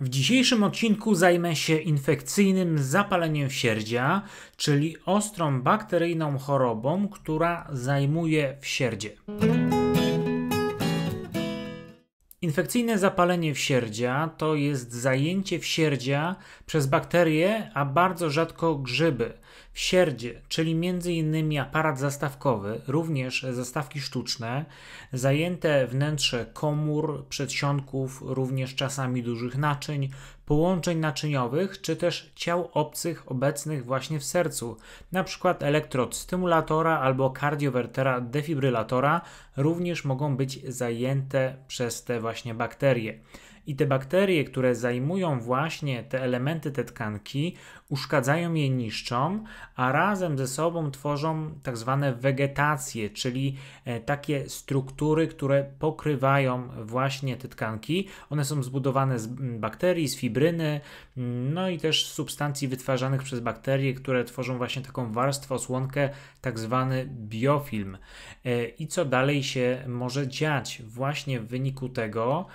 W dzisiejszym odcinku zajmę się infekcyjnym zapaleniem sierdzia, czyli ostrą bakteryjną chorobą, która zajmuje w sierdzie. Infekcyjne zapalenie wsierdzia to jest zajęcie wsierdzia przez bakterie, a bardzo rzadko grzyby. W sierdzie, czyli m.in. aparat zastawkowy, również zastawki sztuczne, zajęte wnętrze komór, przedsionków, również czasami dużych naczyń, połączeń naczyniowych czy też ciał obcych obecnych właśnie w sercu, np. elektrod stymulatora albo kardiowertera defibrylatora również mogą być zajęte przez te właśnie bakterie. I te bakterie, które zajmują właśnie te elementy, te tkanki, uszkadzają je, niszczą, a razem ze sobą tworzą tak zwane wegetacje, czyli e, takie struktury, które pokrywają właśnie te tkanki. One są zbudowane z bakterii, z fibry, fibryny, no i też substancji wytwarzanych przez bakterie, które tworzą właśnie taką warstwę, osłonkę, tak zwany biofilm. E, I co dalej się może dziać? Właśnie w wyniku tego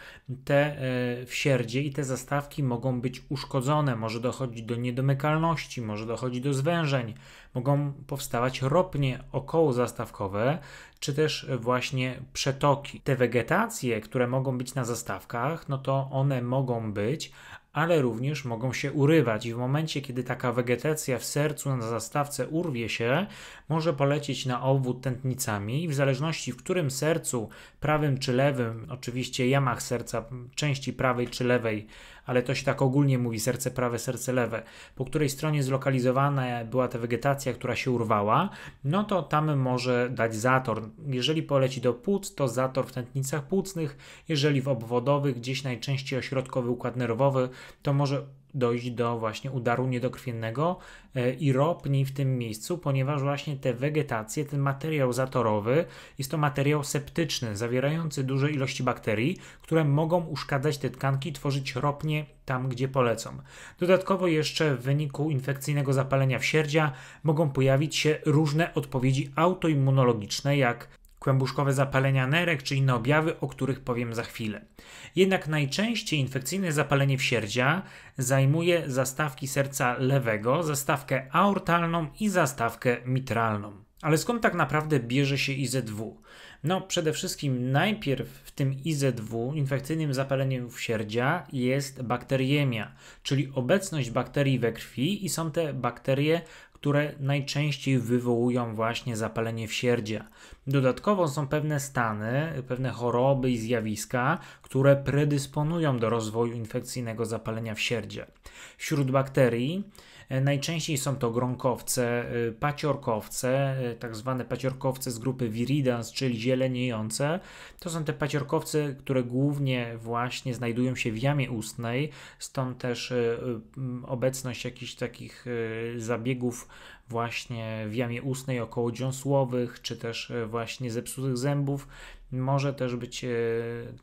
te e, wsierdzie i te zastawki mogą być uszkodzone, może dochodzić do niedomykalności, może dochodzić do zwężeń, mogą powstawać ropnie okołozastawkowe, czy też właśnie przetoki. Te wegetacje, które mogą być na zastawkach, no to one mogą być, ale również mogą się urywać i w momencie, kiedy taka wegetacja w sercu na zastawce urwie się, może polecieć na obwód tętnicami i w zależności w którym sercu, prawym czy lewym, oczywiście jamach serca, części prawej czy lewej ale to się tak ogólnie mówi serce prawe, serce lewe, po której stronie zlokalizowana była ta wegetacja, która się urwała, no to tam może dać zator. Jeżeli poleci do płuc, to zator w tętnicach płucnych, jeżeli w obwodowych, gdzieś najczęściej ośrodkowy układ nerwowy, to może dojść do właśnie udaru niedokrwiennego e, i ropni w tym miejscu, ponieważ właśnie te wegetacje, ten materiał zatorowy jest to materiał septyczny, zawierający duże ilości bakterii, które mogą uszkadzać te tkanki, tworzyć ropnie tam, gdzie polecą. Dodatkowo jeszcze w wyniku infekcyjnego zapalenia w sierdzia mogą pojawić się różne odpowiedzi autoimmunologiczne, jak kłębuszkowe zapalenia nerek czy inne objawy, o których powiem za chwilę. Jednak najczęściej infekcyjne zapalenie w sierdzia zajmuje zastawki serca lewego, zastawkę aortalną i zastawkę mitralną. Ale skąd tak naprawdę bierze się IZW? No, przede wszystkim najpierw w tym IZW, infekcyjnym zapaleniu sierdzia, jest bakteriemia, czyli obecność bakterii we krwi i są te bakterie które najczęściej wywołują właśnie zapalenie w sierdzia. Dodatkowo są pewne stany, pewne choroby i zjawiska, które predysponują do rozwoju infekcyjnego zapalenia w sierdzia. Wśród bakterii E, najczęściej są to gronkowce, e, paciorkowce, e, tak zwane paciorkowce z grupy viridans, czyli zieleniejące. To są te paciorkowce, które głównie właśnie znajdują się w jamie ustnej, stąd też obecność jakichś takich zabiegów właśnie w jamie ustnej około dziąsłowych, czy też właśnie zepsutych zębów może też być e,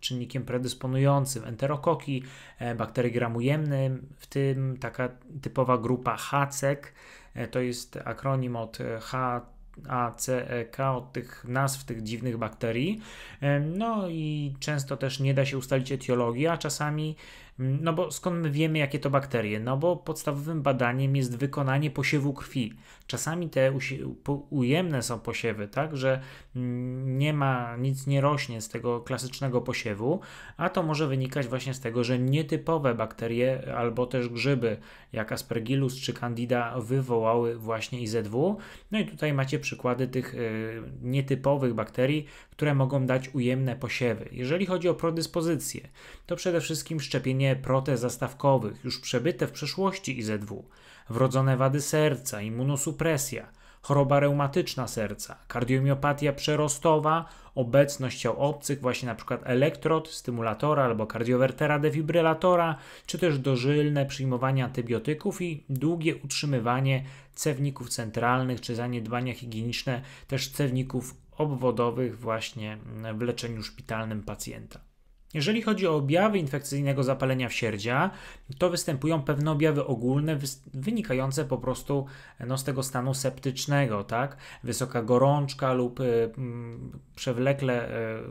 czynnikiem predysponującym. Enterokoki, e, bakterie gramu w tym taka typowa grupa HACEK e, to jest akronim od H ACEK od tych nazw tych dziwnych bakterii. No i często też nie da się ustalić etiologii, a czasami Mm, no bo skąd my wiemy, jakie to bakterie? No bo podstawowym badaniem jest wykonanie posiewu krwi. Czasami te ujemne są posiewy, tak, że mm, nie ma, nic nie rośnie z tego klasycznego posiewu, a to może wynikać właśnie z tego, że nietypowe bakterie albo też grzyby, jak Aspergillus czy Candida, wywołały właśnie IZW. No i tutaj macie przykłady tych y, nietypowych bakterii, które mogą dać ujemne posiewy. Jeżeli chodzi o prodyspozycje, to przede wszystkim szczepienie protez zastawkowych, już przebyte w przeszłości IZW, wrodzone wady serca, immunosupresja, choroba reumatyczna serca, kardiomiopatia przerostowa, obecność ciał obcych, właśnie np. elektrod, stymulatora albo kardiowertera defibrylatora, czy też dożylne przyjmowanie antybiotyków i długie utrzymywanie cewników centralnych, czy zaniedbania higieniczne też cewników obwodowych właśnie w leczeniu szpitalnym pacjenta. Jeżeli chodzi o objawy infekcyjnego zapalenia wsierdzia, to występują pewne objawy ogólne wynikające po prostu no, z tego stanu septycznego, tak? Wysoka gorączka lub y, mm, przewlekle y,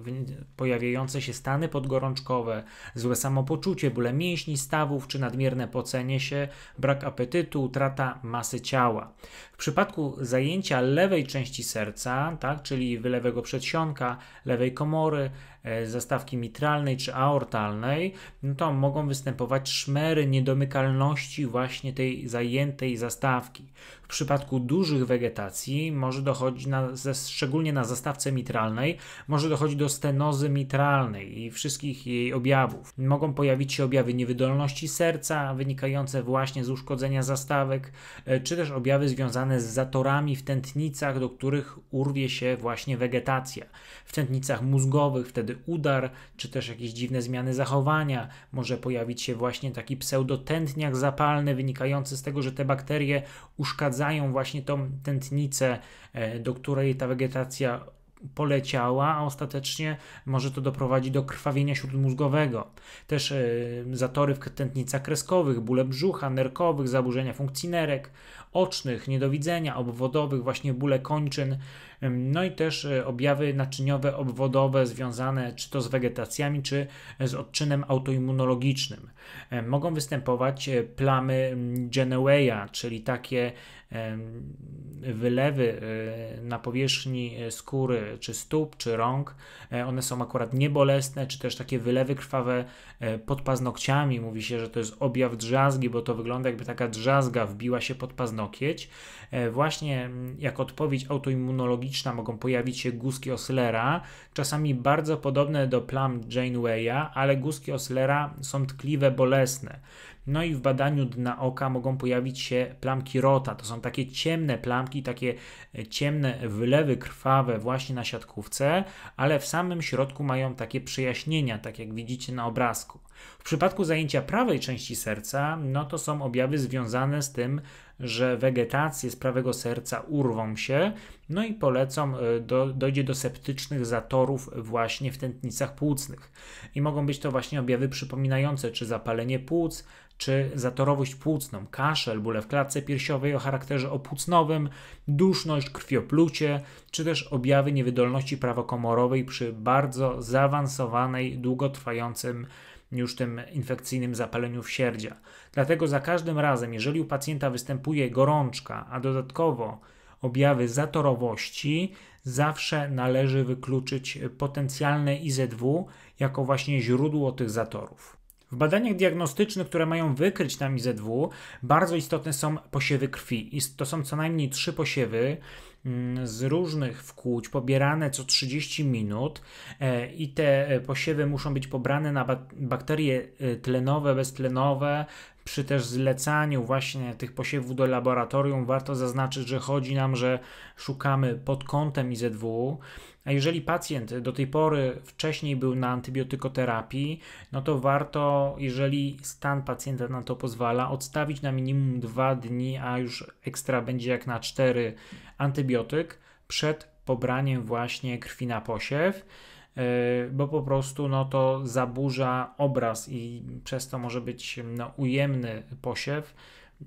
pojawiające się stany podgorączkowe, złe samopoczucie, bóle mięśni, stawów czy nadmierne pocenie się, brak apetytu, utrata masy ciała. W przypadku zajęcia lewej części serca, tak, czyli wylewego przedsionka, lewej komory, E, zastawki mitralnej czy aortalnej, no to mogą występować szmery niedomykalności właśnie tej zajętej zastawki. W przypadku dużych wegetacji może dochodzić, na, ze, szczególnie na zastawce mitralnej, może dochodzić do stenozy mitralnej i wszystkich jej objawów. Mogą pojawić się objawy niewydolności serca, wynikające właśnie z uszkodzenia zastawek, e, czy też objawy związane z zatorami w tętnicach, do których urwie się właśnie wegetacja. W tętnicach mózgowych wtedy udar, czy też jakieś dziwne zmiany zachowania. Może pojawić się właśnie taki pseudotętniak zapalny, wynikający z tego, że te bakterie uszkadzają zdradzają właśnie tą tętnicę, e, do której ta wegetacja poleciała, a ostatecznie może to doprowadzić do krwawienia śródmózgowego. Też e, zatory w tętnicach kreskowych, bóle brzucha, nerkowych, zaburzenia funkcji nerek, ocznych, niedowidzenia, obwodowych, właśnie bóle kończyn, no i też e, objawy naczyniowe obwodowe związane czy to z wegetacjami, czy z odczynem autoimmunologicznym. Mogą występować plamy Geneweya, czyli takie wylewy e, na powierzchni e, skóry, czy stóp, czy rąk, e, one są akurat niebolesne, czy też takie wylewy krwawe pod paznokciami. Mówi się, że to jest objaw drzazgi, bo to wygląda jakby taka drzazga wbiła się pod paznokieć. Właśnie jako odpowiedź autoimmunologiczna mogą pojawić się guzki Oslera, czasami bardzo podobne do plam Janewaya, ale guzki Oslera są tkliwe, bolesne. No i w badaniu dna oka mogą pojawić się plamki rota. To są takie ciemne plamki, takie e, ciemne wylewy krwawe właśnie na siatkówce, ale w samym środku mają takie przejaśnienia, tak jak widzicie na obrazku. W przypadku zajęcia prawej części serca, no to są objawy związane z tym, że wegetacje z prawego serca urwą się, no i polecą, e, do, dojdzie do septycznych zatorów właśnie w tętnicach płucnych. I mogą być to właśnie objawy przypominające czy zapalenie płuc, czy zatorowość płucną, kaszel, bóle w klatce piersiowej o charakterze opłucnowym, duszność, krwioplucie, czy też objawy niewydolności prawokomorowej przy bardzo zaawansowanej, długotrwającym już tym infekcyjnym zapaleniu w sierdzia. Dlatego za każdym razem, jeżeli u pacjenta występuje gorączka, a dodatkowo objawy zatorowości, zawsze należy wykluczyć potencjalne IZW jako właśnie źródło tych zatorów. W badaniach diagnostycznych, które mają wykryć nam IZW, bardzo istotne są posiewy krwi. To są co najmniej trzy posiewy mm, z różnych wkłuć pobierane co 30 minut e, i te e, posiewy muszą być pobrane na bakterie e, tlenowe, beztlenowe, przy też zlecaniu właśnie tych posiewów do laboratorium warto zaznaczyć, że chodzi nam, że szukamy pod kątem IZW, a jeżeli pacjent do tej pory wcześniej był na antybiotykoterapii, no to warto, jeżeli stan pacjenta na to pozwala, odstawić na minimum 2 dni, a już ekstra będzie jak na 4 antybiotyk przed pobraniem właśnie krwi na posiew. Yy, bo po prostu no, to zaburza obraz i przez to może być no, ujemny posiew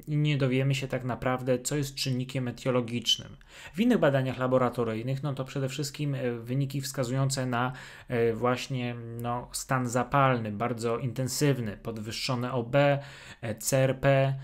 i nie dowiemy się tak naprawdę, co jest czynnikiem etiologicznym. W innych badaniach laboratoryjnych, no to przede wszystkim e, wyniki wskazujące na e, właśnie no, stan zapalny, bardzo intensywny, podwyższone OB, e, CRP,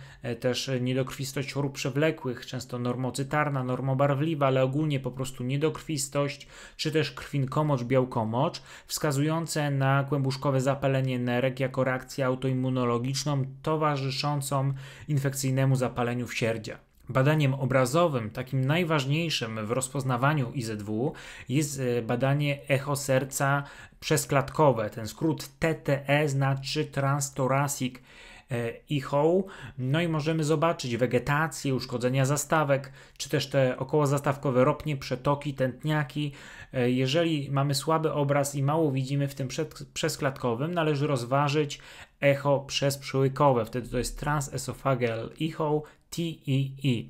też niedokrwistość chorób przewlekłych, często normocytarna, normobarwliwa, ale ogólnie po prostu niedokrwistość, czy też krwinkomocz, białkomocz, wskazujące na kłębuszkowe zapalenie nerek jako reakcję autoimmunologiczną towarzyszącą infekcji infekcyjnemu zapaleniu sierdzia. Badaniem obrazowym, takim najważniejszym w rozpoznawaniu IZW, jest e, badanie echo serca przeskładkowe. Ten skrót TTE znaczy transtorasik. E, ichą. No i możemy zobaczyć wegetację, uszkodzenia zastawek, czy też te okołozastawkowe ropnie, przetoki, tętniaki. E, jeżeli mamy słaby obraz i mało widzimy w tym przed, przesklatkowym, należy rozważyć echo przezprzyłykowe. Wtedy to jest transesophageal echo TEE.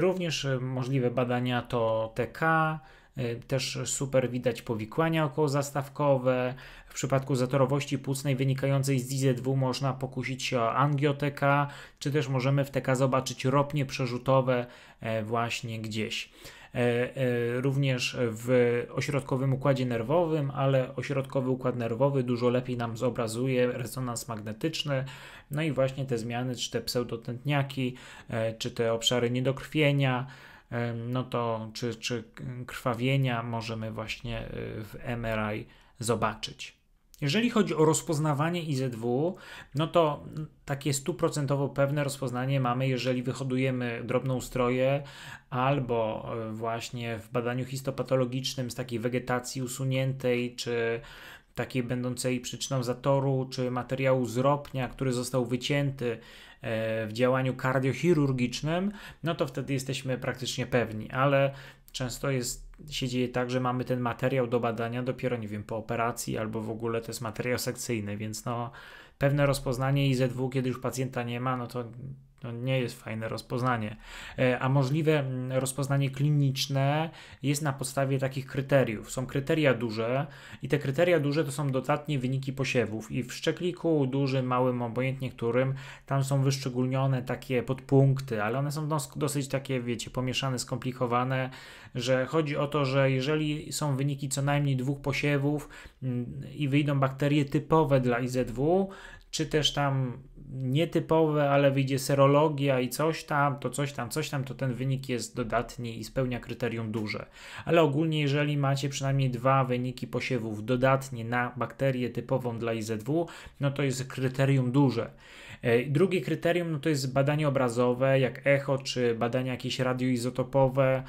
Również e, możliwe badania to TK, Y, też super widać powikłania okołozastawkowe. W przypadku zatorowości płucnej wynikającej z DZ2 można pokusić się o angioteka, czy też możemy w TK zobaczyć ropnie przerzutowe e, właśnie gdzieś e, e, również w ośrodkowym układzie nerwowym, ale ośrodkowy układ nerwowy dużo lepiej nam zobrazuje rezonans magnetyczny, no i właśnie te zmiany, czy te pseudotętniaki, czy te obszary niedokrwienia, no to czy, czy krwawienia możemy właśnie y, w MRI zobaczyć. Jeżeli chodzi o rozpoznawanie IZW, no to takie stuprocentowo pewne rozpoznanie mamy, jeżeli wyhodujemy drobnoustroje albo y, właśnie w badaniu histopatologicznym z takiej wegetacji usuniętej, czy takiej będącej przyczyną zatoru, czy materiału z który został wycięty, E, w działaniu kardiochirurgicznym, no to wtedy jesteśmy praktycznie pewni, ale często jest, się dzieje tak, że mamy ten materiał do badania dopiero, nie wiem, po operacji albo w ogóle to jest materiał sekcyjny, więc no pewne rozpoznanie IZW, kiedy już pacjenta nie ma, no to no, nie jest fajne rozpoznanie. E, a możliwe mm, rozpoznanie kliniczne jest na podstawie takich kryteriów. Są kryteria duże i te kryteria duże to są dodatnie wyniki posiewów. I w szczekliku dużym, małym, obojętnie którym, tam są wyszczególnione takie podpunkty, ale one są dosyć takie, wiecie, pomieszane, skomplikowane, że chodzi o to, że jeżeli są wyniki co najmniej dwóch posiewów mm, i wyjdą bakterie typowe dla IZW, czy też tam nietypowe, ale wyjdzie serologia i coś tam, to coś tam, coś tam, to ten wynik jest dodatni i spełnia kryterium duże. Ale ogólnie, jeżeli macie przynajmniej dwa wyniki posiewów dodatnie na bakterię typową dla IZW, no to jest kryterium duże. E, drugie kryterium no to jest badanie obrazowe, jak echo, czy badania jakieś radioizotopowe,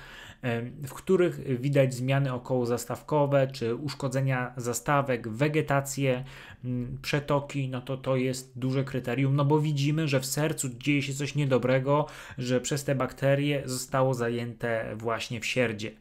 w których widać zmiany okołozastawkowe czy uszkodzenia zastawek, wegetację, przetoki, no to to jest duże kryterium, no bo widzimy, że w sercu dzieje się coś niedobrego, że przez te bakterie zostało zajęte właśnie w sierdzie.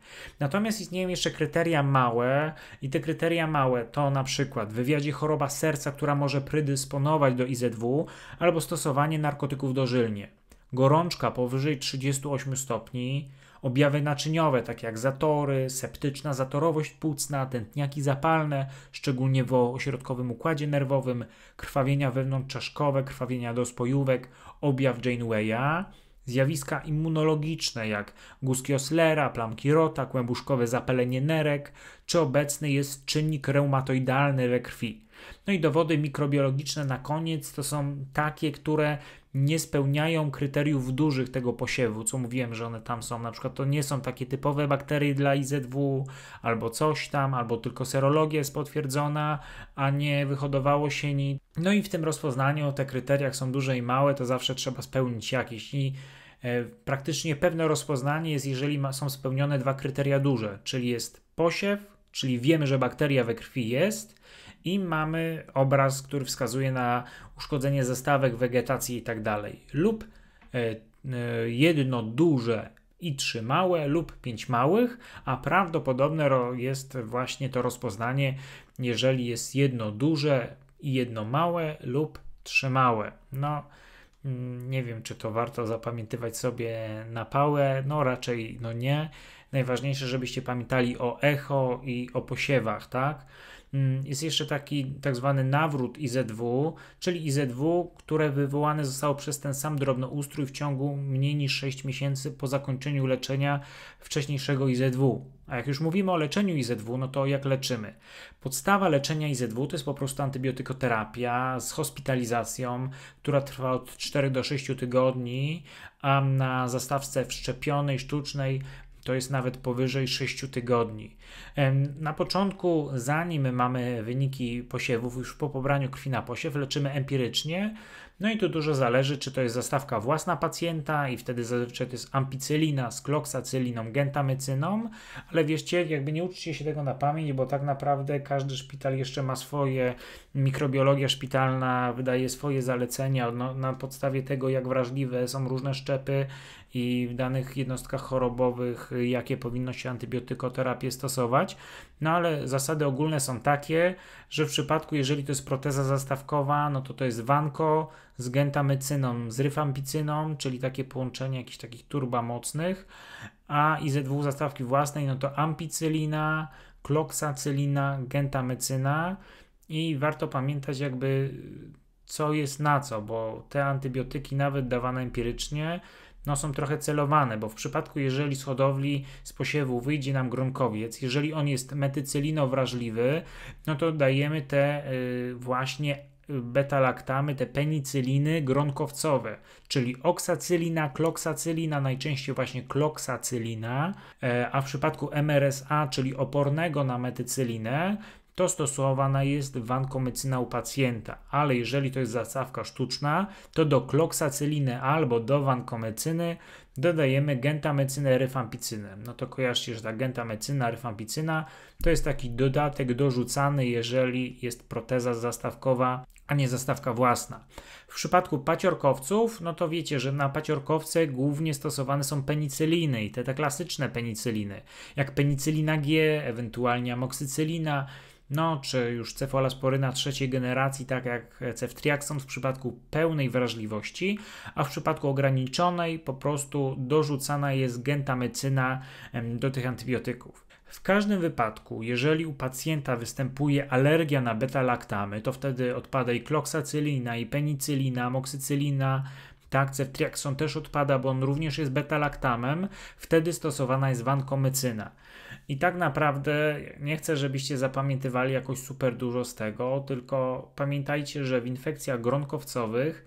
Natomiast istnieją jeszcze kryteria małe i te kryteria małe to na przykład wywiadzie choroba serca, która może predysponować do IZW albo stosowanie narkotyków dożylnie. Gorączka powyżej 38 stopni, Objawy naczyniowe, takie jak zatory, septyczna zatorowość płucna, tętniaki zapalne, szczególnie w ośrodkowym układzie nerwowym, krwawienia wewnątrzczaszkowe, krwawienia do spojówek, objaw Janeway'a, zjawiska immunologiczne jak guski Oslera, plamki rota, kłębuszkowe zapalenie nerek, czy obecny jest czynnik reumatoidalny we krwi. No i dowody mikrobiologiczne na koniec to są takie, które nie spełniają kryteriów dużych tego posiewu, co mówiłem, że one tam są. Na przykład to nie są takie typowe bakterie dla IZW, albo coś tam, albo tylko serologia jest potwierdzona, a nie wyhodowało się nic. No i w tym rozpoznaniu te kryteria są duże i małe, to zawsze trzeba spełnić jakieś. I e, praktycznie pewne rozpoznanie jest, jeżeli ma, są spełnione dwa kryteria duże, czyli jest posiew, czyli wiemy, że bakteria we krwi jest i mamy obraz, który wskazuje na uszkodzenie zestawek, wegetacji itd. Tak lub e, e, jedno duże i trzy małe lub pięć małych, a prawdopodobne jest właśnie to rozpoznanie, jeżeli jest jedno duże i jedno małe lub trzy małe. No, mm, nie wiem, czy to warto zapamiętywać sobie na pałę, no raczej no nie. Najważniejsze, żebyście pamiętali o echo i o posiewach, tak? Mm, jest jeszcze taki tak zwany nawrót IZW, czyli IZW, które wywołane zostało przez ten sam drobnoustrój w ciągu mniej niż 6 miesięcy po zakończeniu leczenia wcześniejszego IZW. A jak już mówimy o leczeniu IZW, no to jak leczymy? Podstawa leczenia IZW to jest po prostu antybiotykoterapia z hospitalizacją, która trwa od 4 do 6 tygodni, a na zastawce wszczepionej, sztucznej to jest nawet powyżej 6 tygodni. Na początku, zanim mamy wyniki posiewów, już po pobraniu krwi na posiew, leczymy empirycznie. No i tu dużo zależy, czy to jest zastawka własna pacjenta i wtedy zazwyczaj to jest ampicylina z kloksacyliną, gentamycyną, ale wierzcie, jakby nie uczcie się tego na pamięć, bo tak naprawdę każdy szpital jeszcze ma swoje, mikrobiologia szpitalna wydaje swoje zalecenia no, na podstawie tego, jak wrażliwe są różne szczepy i w danych jednostkach chorobowych, jakie powinno się antybiotykoterapię stosować stosować. No ale zasady ogólne są takie, że w przypadku, jeżeli to jest proteza zastawkowa, no to to jest wanko z gentamycyną, z ryfampicyną, czyli takie połączenie jakichś takich turbamocnych, a IZ2 zastawki własnej, no to ampicylina, kloksacylina, gentamycyna i warto pamiętać jakby co jest na co, bo te antybiotyki nawet dawane empirycznie, no, są trochę celowane, bo w przypadku, jeżeli z hodowli z posiewu wyjdzie nam gronkowiec, jeżeli on jest metycylino wrażliwy, no to dajemy te y, właśnie y, beta-laktamy, te penicyliny gronkowcowe, czyli oksacylina, kloksacylina, najczęściej właśnie kloksacylina, y, a w przypadku MRSA, czyli opornego na metycylinę, to stosowana jest wankomycyna u pacjenta, ale jeżeli to jest zastawka sztuczna, to do kloksacyliny albo do wankomycyny dodajemy gentamycynę, rifampicynę. No to kojarzcie, że ta gentamycyna, rifampicyna to jest taki dodatek dorzucany, jeżeli jest proteza zastawkowa, a nie zastawka własna. W przypadku paciorkowców, no to wiecie, że na paciorkowce głównie stosowane są penicyliny i te, te klasyczne penicyliny, jak penicylina G, ewentualnie amoksycylina, no czy już cefalosporyna trzeciej generacji, tak jak ceftriaxon w przypadku pełnej wrażliwości, a w przypadku ograniczonej po prostu dorzucana jest gentamycyna do tych antybiotyków. W każdym wypadku, jeżeli u pacjenta występuje alergia na beta-laktamy, to wtedy odpada i kloksacylina, i penicylina, moksycylina, tak, ceftriaxon też odpada, bo on również jest betalaktamem, wtedy stosowana jest wankomycyna. I tak naprawdę nie chcę, żebyście zapamiętywali jakoś super dużo z tego, tylko pamiętajcie, że w infekcjach gronkowcowych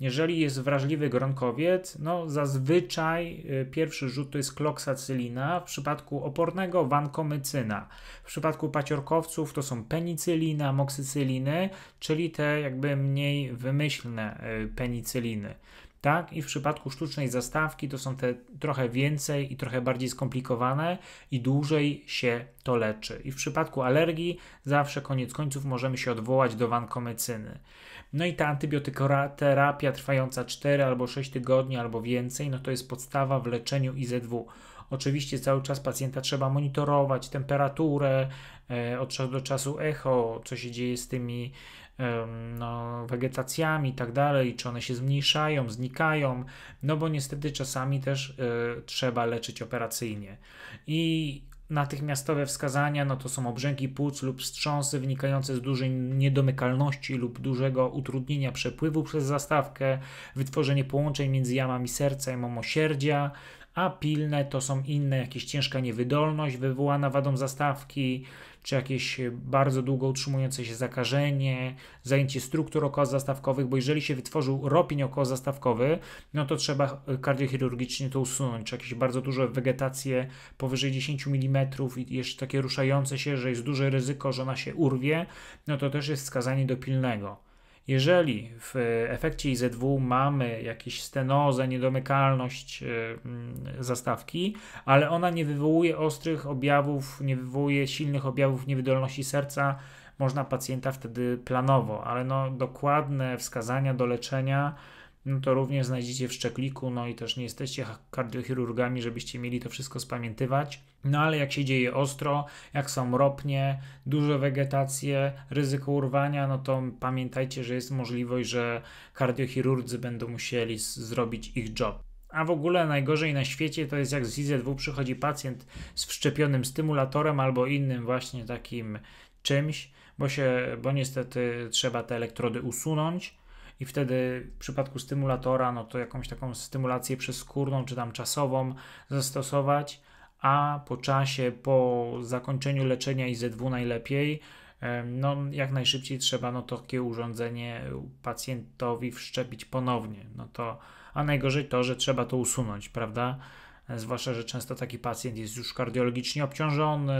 jeżeli jest wrażliwy gronkowiec, no zazwyczaj y, pierwszy rzut to jest kloksacylina, w przypadku opornego wankomycyna. W przypadku paciorkowców to są penicylina, moksycyliny, czyli te jakby mniej wymyślne y, penicyliny tak? I w przypadku sztucznej zastawki to są te trochę więcej i trochę bardziej skomplikowane i dłużej się to leczy. I w przypadku alergii zawsze koniec końców możemy się odwołać do wankomycyny. No i ta antybiotykoterapia trwająca 4 albo 6 tygodni albo więcej, no to jest podstawa w leczeniu IZW. Oczywiście cały czas pacjenta trzeba monitorować, temperaturę, e, od czasu do czasu echo, co się dzieje z tymi no, wegetacjami i tak dalej, czy one się zmniejszają, znikają, no bo niestety czasami też e, trzeba leczyć operacyjnie. I natychmiastowe wskazania no to są obrzęki płuc lub wstrząsy wynikające z dużej niedomykalności lub dużego utrudnienia przepływu przez zastawkę, wytworzenie połączeń między jamami serca i mamosierdzia, a pilne to są inne, jakieś ciężka niewydolność wywołana wadą zastawki, czy jakieś e, bardzo długo utrzymujące się zakażenie, zajęcie struktur okołozastawkowych, bo jeżeli się wytworzył ropień okołozastawkowy, no to trzeba e, kardiochirurgicznie to usunąć, czy jakieś bardzo duże wegetacje powyżej 10 mm i jeszcze takie ruszające się, że jest duże ryzyko, że ona się urwie, no to też jest wskazanie do pilnego. Jeżeli w efekcie IZW 2 mamy jakieś stenozę, niedomykalność y, mm, zastawki, ale ona nie wywołuje ostrych objawów, nie wywołuje silnych objawów niewydolności serca, można pacjenta wtedy planowo, ale no, dokładne wskazania do leczenia no to również znajdziecie w szczekliku, no i też nie jesteście kardiochirurgami, żebyście mieli to wszystko spamiętywać. No ale jak się dzieje ostro, jak są ropnie, duże wegetacje, ryzyko urwania, no to pamiętajcie, że jest możliwość, że kardiochirurdzy będą musieli zrobić ich job. A w ogóle najgorzej na świecie to jest jak z IZ2 przychodzi pacjent z wszczepionym stymulatorem albo innym właśnie takim czymś, bo się, bo niestety trzeba te elektrody usunąć i wtedy w przypadku stymulatora, no to jakąś taką stymulację przezskórną czy tam czasową zastosować, a po czasie, po zakończeniu leczenia IZ2 najlepiej, no, jak najszybciej trzeba no, takie urządzenie pacjentowi wszczepić ponownie. No to, a najgorzej to, że trzeba to usunąć, prawda? Zwłaszcza, że często taki pacjent jest już kardiologicznie obciążony,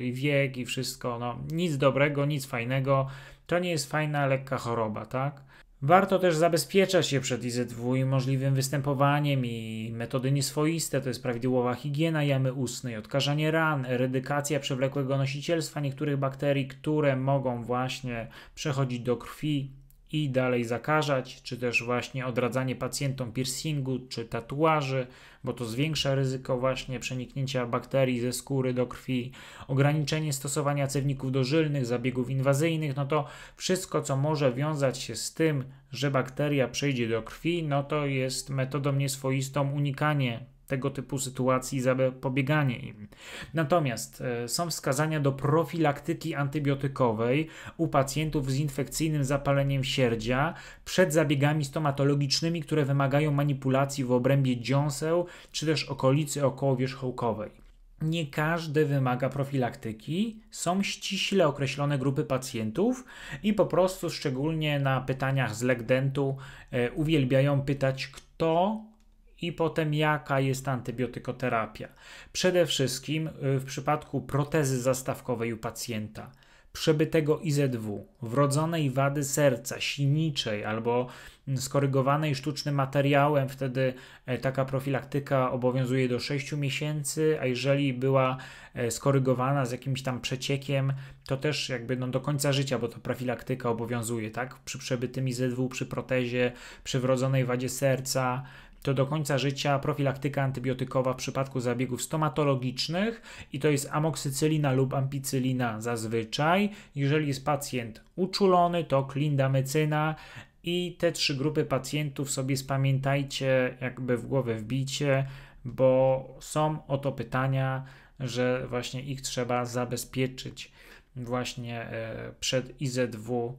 i wiek, i wszystko. No, nic dobrego, nic fajnego. To nie jest fajna, lekka choroba, tak? Warto też zabezpieczać się przed IZW i możliwym występowaniem i metody nieswoiste, to jest prawidłowa higiena jamy ustnej, odkażanie ran, eredykacja przewlekłego nosicielstwa niektórych bakterii, które mogą właśnie przechodzić do krwi, i dalej zakażać, czy też właśnie odradzanie pacjentom piercingu czy tatuaży, bo to zwiększa ryzyko właśnie przeniknięcia bakterii ze skóry do krwi, ograniczenie stosowania cewników dożylnych, zabiegów inwazyjnych, no to wszystko, co może wiązać się z tym, że bakteria przejdzie do krwi, no to jest metodą nieswoistą unikanie tego typu sytuacji i zapobieganie im. Natomiast e, są wskazania do profilaktyki antybiotykowej u pacjentów z infekcyjnym zapaleniem sierdzia przed zabiegami stomatologicznymi, które wymagają manipulacji w obrębie dziąseł czy też okolicy okołowierzchołkowej. Nie każdy wymaga profilaktyki, są ściśle określone grupy pacjentów i po prostu, szczególnie na pytaniach z legdentu, e, uwielbiają pytać, kto i potem jaka jest antybiotykoterapia. Przede wszystkim y, w przypadku protezy zastawkowej u pacjenta, przebytego IZW, wrodzonej wady serca, siniczej albo skorygowanej sztucznym materiałem, wtedy e, taka profilaktyka obowiązuje do 6 miesięcy, a jeżeli była e, skorygowana z jakimś tam przeciekiem, to też jakby no, do końca życia, bo to profilaktyka obowiązuje, tak? Przy przebytym IZW, przy protezie, przy wrodzonej wadzie serca, to do końca życia profilaktyka antybiotykowa w przypadku zabiegów stomatologicznych i to jest amoksycylina lub ampicylina zazwyczaj. Jeżeli jest pacjent uczulony, to klindamycyna i te trzy grupy pacjentów sobie spamiętajcie, jakby w głowę wbicie, bo są o to pytania, że właśnie ich trzeba zabezpieczyć właśnie e, przed IZW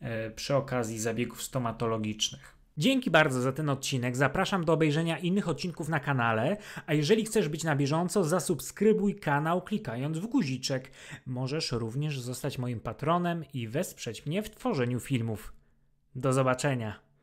e, przy okazji zabiegów stomatologicznych. Dzięki bardzo za ten odcinek. Zapraszam do obejrzenia innych odcinków na kanale. A jeżeli chcesz być na bieżąco, zasubskrybuj kanał klikając w guziczek. Możesz również zostać moim patronem i wesprzeć mnie w tworzeniu filmów. Do zobaczenia.